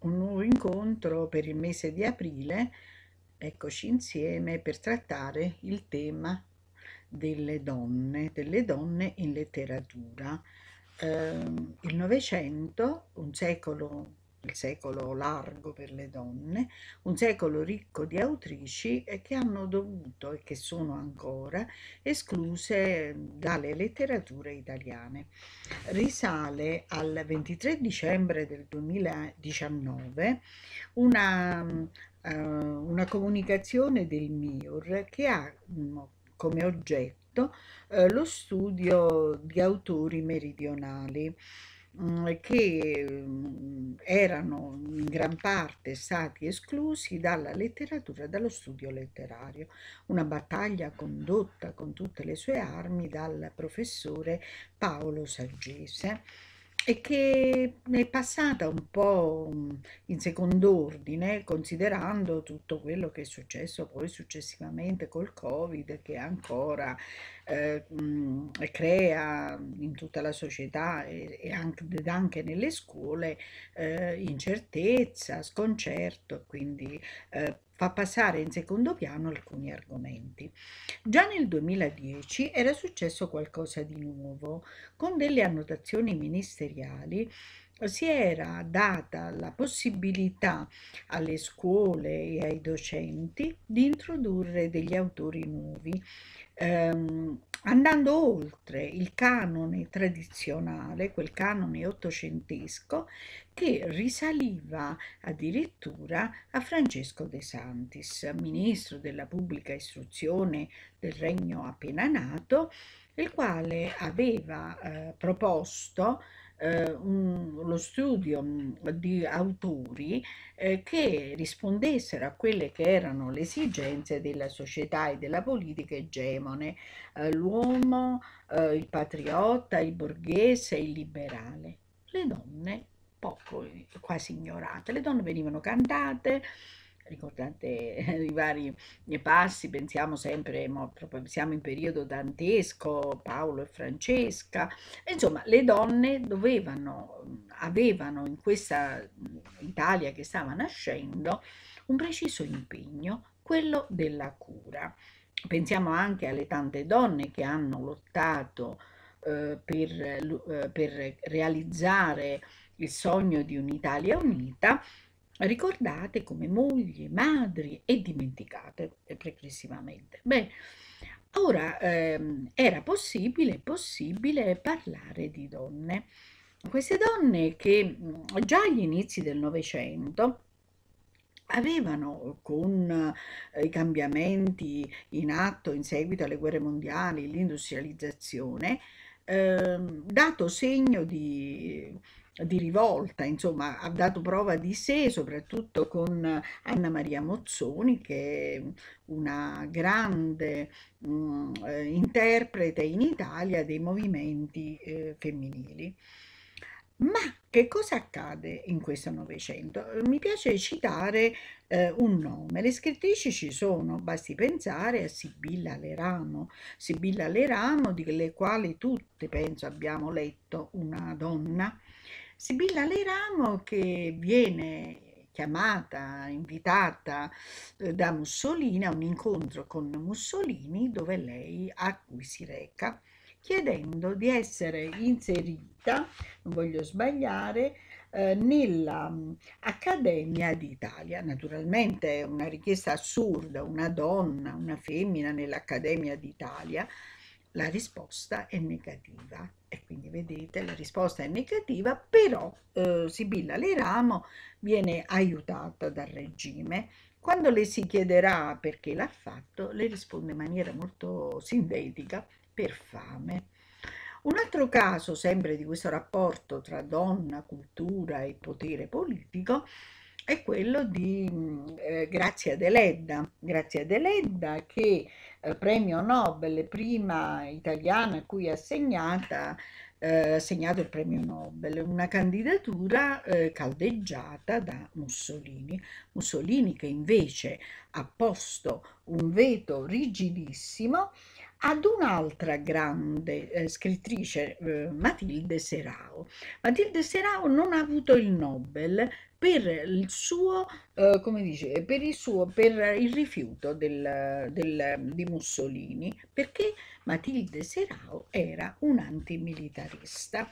un nuovo incontro per il mese di aprile, eccoci insieme per trattare il tema delle donne, delle donne in letteratura. Eh, il Novecento, un secolo il secolo largo per le donne, un secolo ricco di autrici che hanno dovuto e che sono ancora escluse dalle letterature italiane. Risale al 23 dicembre del 2019 una, uh, una comunicazione del MIUR che ha mm, come oggetto eh, lo studio di autori meridionali Mm, che mm, erano in gran parte stati esclusi dalla letteratura e dallo studio letterario. Una battaglia condotta con tutte le sue armi dal professore Paolo Saggese e che è passata un po' mhmm, in secondo ordine considerando tutto quello che è successo poi successivamente col Covid che ancora eh, mhmm, crea in tutta la società e, e anche, ed anche nelle scuole eh, incertezza, sconcerto, quindi eh, fa passare in secondo piano alcuni argomenti. Già nel 2010 era successo qualcosa di nuovo, con delle annotazioni ministeriali eh, si era data la possibilità alle scuole e ai docenti di introdurre degli autori nuovi ehm, Andando oltre il canone tradizionale, quel canone ottocentesco, che risaliva addirittura a Francesco De Santis, ministro della pubblica istruzione del regno appena nato, il quale aveva eh, proposto eh, un, lo studio mm, di autori eh, che rispondessero a quelle che erano le esigenze della società e della politica egemone, eh, l'uomo, eh, il patriota, il borghese, il liberale. Le donne poco, eh, quasi ignorate, le donne venivano cantate, ricordate eh, i vari passi, pensiamo sempre, siamo in periodo dantesco, Paolo e Francesca, insomma le donne dovevano, avevano in questa Italia che stava nascendo un preciso impegno, quello della cura. Pensiamo anche alle tante donne che hanno lottato eh, per, eh, eh per realizzare il sogno di un'Italia unita ricordate come mogli, madri e dimenticate eh, pregressivamente. Beh, ora ehm, era possibile, possibile parlare di donne. Queste donne che mm, già agli inizi del Novecento avevano con eh, i cambiamenti in atto in seguito alle guerre mondiali, l'industrializzazione, ehm, dato segno di di rivolta, insomma ha dato prova di sé soprattutto con Anna Maria Mozzoni che è una grande mh, mm, eh, interprete in Italia dei movimenti eh, femminili. Ma che cosa accade in questo Novecento? Mi piace citare eh, un nome. Le scrittrici ci sono, basti pensare a Sibilla Leramo. Sibilla Leramo, di le quali tutte penso abbiamo letto una donna Sibilla Leiramo che viene chiamata, invitata eh, da Mussolini a un incontro con Mussolini dove lei a cui si reca chiedendo di essere inserita, non voglio sbagliare, eh, nell'Accademia mm, d'Italia. Naturalmente è una richiesta assurda, una donna, una femmina nell'Accademia d'Italia, la risposta è negativa e quindi vedete la risposta è negativa, però eh, Sibilla Leramo viene aiutata dal regime. Quando le si chiederà perché l'ha fatto, le risponde in maniera molto sintetica, per fame. Un altro caso, sempre di questo rapporto tra donna, cultura e potere politico, è quello di mm, eh, Grazia Deledda. Grazia Deledda che eh, premio Nobel, prima italiana a cui è assegnata, eh, assegnato il premio Nobel, una candidatura eh, caldeggiata da Mussolini. Mussolini che invece ha posto un veto rigidissimo ad un'altra grande eh, scrittrice, eh, Matilde Serao. Matilde Serao non ha avuto il Nobel per il suo, eh, come dice, per il, suo, per il rifiuto del, del, di Mussolini, perché Matilde Serao era un antimilitarista.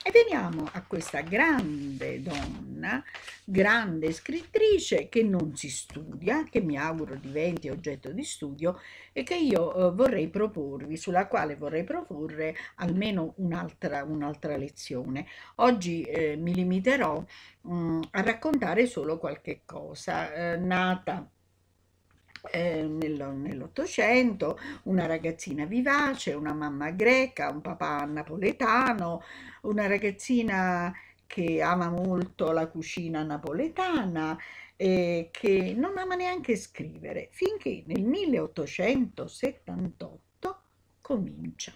E veniamo a questa grande donna, grande scrittrice che non si studia, che mi auguro diventi oggetto di studio e che io eh, vorrei proporvi, sulla quale vorrei proporre almeno un'altra, un'altra lezione. Oggi eh, mi limiterò mh, mm, a raccontare solo qualche cosa eh, nata eh, nell'Ottocento, una ragazzina vivace, una mamma greca, un papà napoletano, una ragazzina che ama molto la cucina napoletana e eh, che non ama neanche scrivere, finché nel 1878 comincia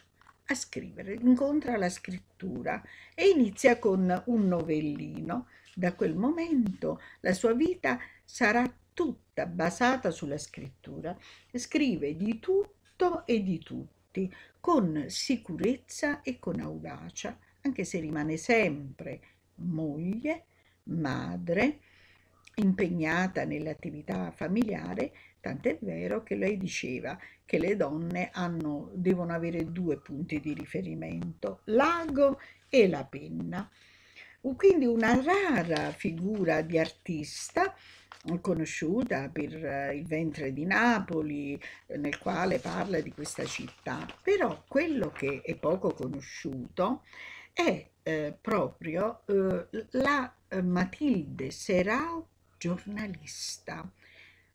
a scrivere, incontra la scrittura e inizia con un novellino. Da quel momento la sua vita sarà tutta basata sulla scrittura, scrive di tutto e di tutti, con sicurezza e con audacia, anche se rimane sempre moglie, madre, impegnata nell'attività familiare, tant'è vero che lei diceva che le donne hanno, devono avere due punti di riferimento, l'ago e la penna. Quindi una rara figura di artista conosciuta per eh, il ventre di Napoli, eh, nel quale parla di questa città, però quello che è poco conosciuto è eh, proprio eh, la eh, Matilde Serao giornalista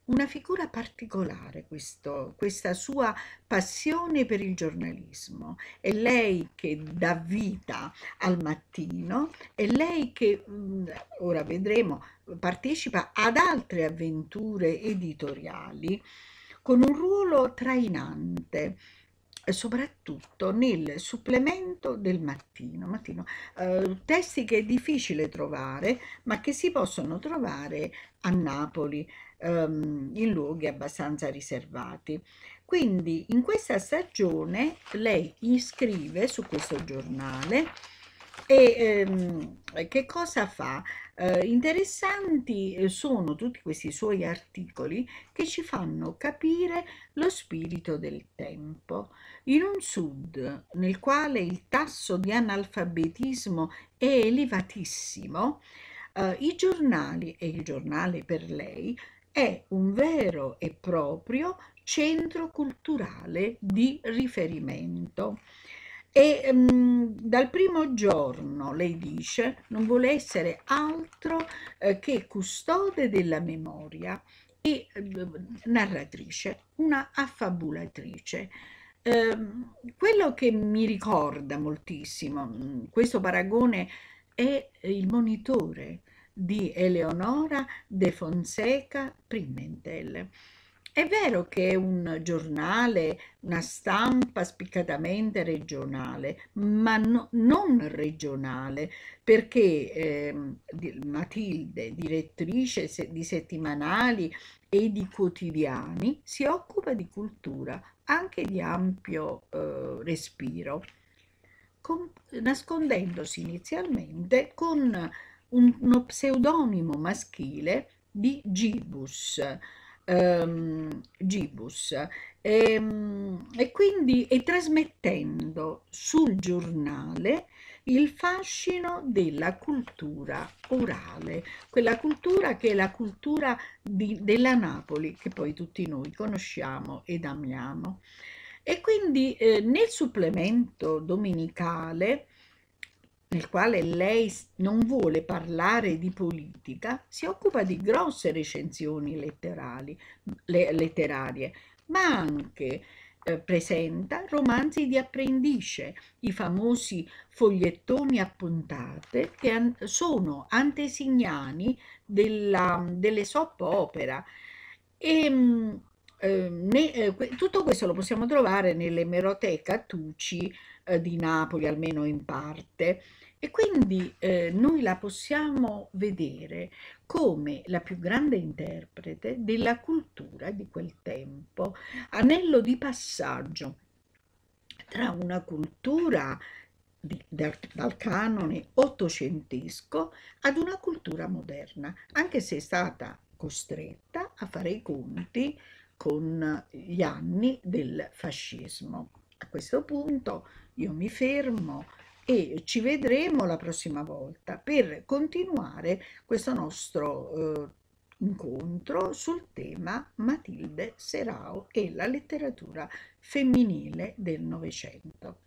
una figura particolare questo, questa sua passione per il giornalismo. È lei che dà vita al mattino, è lei che, mm, ora vedremo, partecipa ad altre avventure editoriali con un ruolo trainante soprattutto nel supplemento del mattino, mattino eh, testi che è difficile trovare ma che si possono trovare a Napoli ehm, in luoghi abbastanza riservati. Quindi in questa stagione lei iscrive su questo giornale e ehm, che cosa fa? Eh, interessanti eh, sono tutti questi suoi articoli che ci fanno capire lo spirito del tempo. In un sud nel quale il tasso di analfabetismo è elevatissimo, eh, i giornali, e il giornale per lei, è un vero e proprio centro culturale di riferimento. E um, dal primo giorno, lei dice, non vuole essere altro eh, che custode della memoria e eh, narratrice, una affabulatrice. Eh, quello che mi ricorda moltissimo mm, questo paragone è il monitore, di Eleonora de Fonseca Pimentel. È vero che è un giornale, una stampa spiccatamente regionale, ma no, non regionale, perché eh, Matilde, direttrice di settimanali e di quotidiani, si occupa di cultura, anche di ampio eh, respiro, con, nascondendosi inizialmente con uno pseudonimo maschile di Gibus. Um, Gibus e, ehm, e, quindi è trasmettendo sul giornale il fascino della cultura orale, quella cultura che è la cultura di, della Napoli che poi tutti noi conosciamo ed amiamo. E quindi eh, nel supplemento dominicale nel quale lei non vuole parlare di politica, si occupa di grosse recensioni letterali, le, letterarie, ma anche eh, presenta romanzi di apprendice, i famosi fogliettoni a puntate che an sono antesignani della, delle soap opera. E, mm, eh, ne, eh, tutto questo lo possiamo trovare nell'emeroteca Tucci eh, di Napoli, almeno in parte, e quindi eh, noi la possiamo vedere come la più grande interprete della cultura di quel tempo, anello di passaggio tra una cultura di, dal, dal, canone ottocentesco ad una cultura moderna, anche se è stata costretta a fare i conti con gli anni del fascismo. A questo punto io mi fermo e ci vedremo la prossima volta per continuare questo nostro eh, incontro sul tema Matilde Serao e la letteratura femminile del Novecento.